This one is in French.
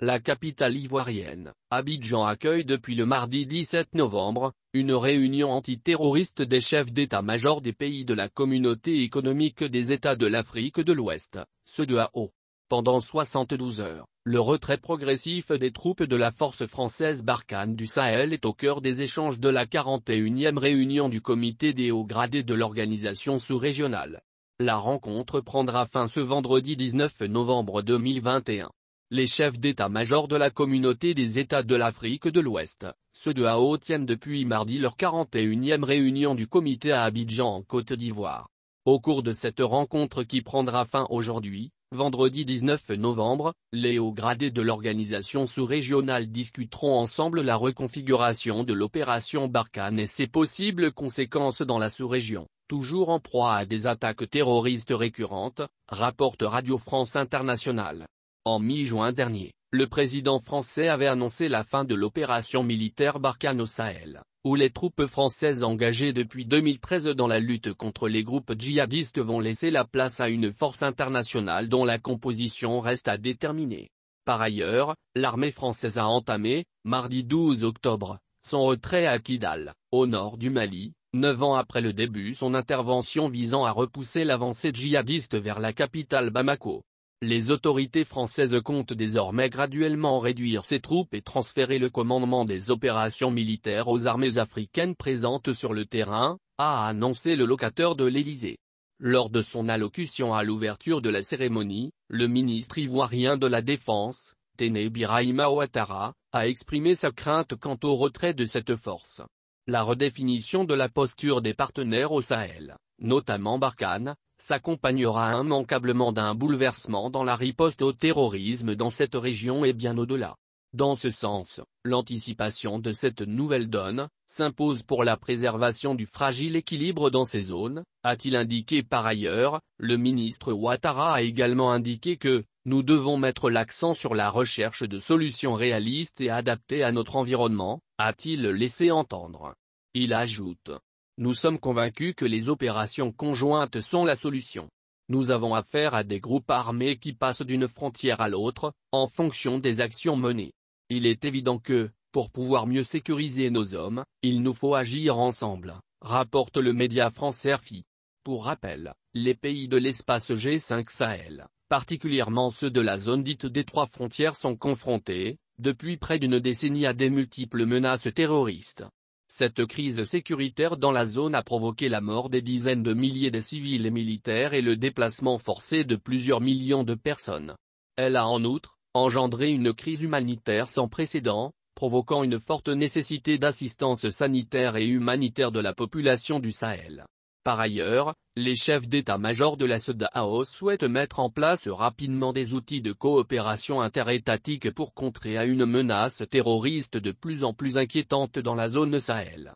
La capitale ivoirienne, Abidjan accueille depuis le mardi 17 novembre, une réunion antiterroriste des chefs d'état-major des pays de la communauté économique des États de l'Afrique de l'Ouest, ceux de AO. Pendant 72 heures, le retrait progressif des troupes de la force française Barkhane du Sahel est au cœur des échanges de la 41e réunion du comité des hauts gradés de l'organisation sous-régionale. La rencontre prendra fin ce vendredi 19 novembre 2021. Les chefs d'état-major de la communauté des États de l'Afrique de l'Ouest, ceux de AO tiennent depuis mardi leur 41e réunion du comité à Abidjan en Côte d'Ivoire. Au cours de cette rencontre qui prendra fin aujourd'hui, vendredi 19 novembre, les hauts gradés de l'organisation sous-régionale discuteront ensemble la reconfiguration de l'opération Barkhane et ses possibles conséquences dans la sous-région toujours en proie à des attaques terroristes récurrentes, rapporte Radio France Internationale. En mi-juin dernier, le président français avait annoncé la fin de l'opération militaire Barkhane au Sahel, où les troupes françaises engagées depuis 2013 dans la lutte contre les groupes djihadistes vont laisser la place à une force internationale dont la composition reste à déterminer. Par ailleurs, l'armée française a entamé, mardi 12 octobre, son retrait à Kidal, au nord du Mali, neuf ans après le début son intervention visant à repousser l'avancée djihadiste vers la capitale Bamako les autorités françaises comptent désormais graduellement réduire ses troupes et transférer le commandement des opérations militaires aux armées africaines présentes sur le terrain, a annoncé le locateur de l'Élysée. Lors de son allocution à l'ouverture de la cérémonie, le ministre ivoirien de la Défense, Tene Birahima Ouattara, a exprimé sa crainte quant au retrait de cette force la redéfinition de la posture des partenaires au Sahel, notamment Barkhane, s'accompagnera immanquablement d'un bouleversement dans la riposte au terrorisme dans cette région et bien au-delà. Dans ce sens, l'anticipation de cette nouvelle donne, s'impose pour la préservation du fragile équilibre dans ces zones, a-t-il indiqué par ailleurs, le ministre Ouattara a également indiqué que, nous devons mettre l'accent sur la recherche de solutions réalistes et adaptées à notre environnement, a-t-il laissé entendre. Il ajoute. Nous sommes convaincus que les opérations conjointes sont la solution. Nous avons affaire à des groupes armés qui passent d'une frontière à l'autre, en fonction des actions menées. Il est évident que, pour pouvoir mieux sécuriser nos hommes, il nous faut agir ensemble, rapporte le média français RFI. Pour rappel, les pays de l'espace G5 Sahel, particulièrement ceux de la zone dite des trois frontières sont confrontés, depuis près d'une décennie à des multiples menaces terroristes. Cette crise sécuritaire dans la zone a provoqué la mort des dizaines de milliers de civils et militaires et le déplacement forcé de plusieurs millions de personnes. Elle a en outre, engendré une crise humanitaire sans précédent, provoquant une forte nécessité d'assistance sanitaire et humanitaire de la population du Sahel. Par ailleurs, les chefs d'état-major de la SedaO souhaitent mettre en place rapidement des outils de coopération interétatique pour contrer à une menace terroriste de plus en plus inquiétante dans la zone Sahel.